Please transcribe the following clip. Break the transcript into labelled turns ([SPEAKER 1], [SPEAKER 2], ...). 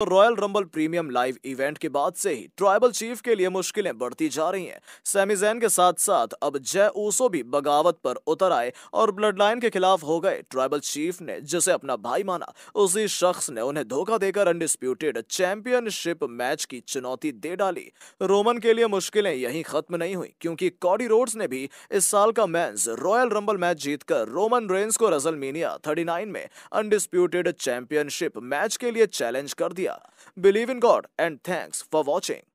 [SPEAKER 1] तो royal rumble premium live event के बाद से ही ट्राइबल चीफ के लिए मुश्किलें बढ़ती जा रही हैं सेमीजैन के साथ साथ अब जय ओसो भी बगावत पर उतर आए और ब्लड लाइन के खिलाफ हो गए ट्राइबल चीफ ने जिसे अपना भाई माना उसी शख्स ने उन्हें धोखा देकर अनडिस्प्यूटेड चैंपियनशिप मैच की चुनौती दे डाली रोमन के लिए मुश्किलें यही खत्म नहीं हुई क्योंकि कॉडी रोड्स ने भी इस साल का मैच रॉयल रंबल मैच जीतकर रोमन रेंस को रजलमीनिया थर्टी में अनडिस्प्यूटेड चैंपियनशिप मैच के लिए चैलेंज कर दिया India. Believe in God and thanks for watching.